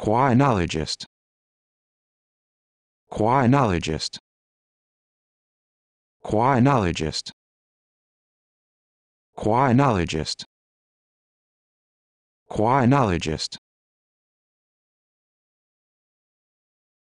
Quinologist Quinologist Quinologist Quinologist Quinologist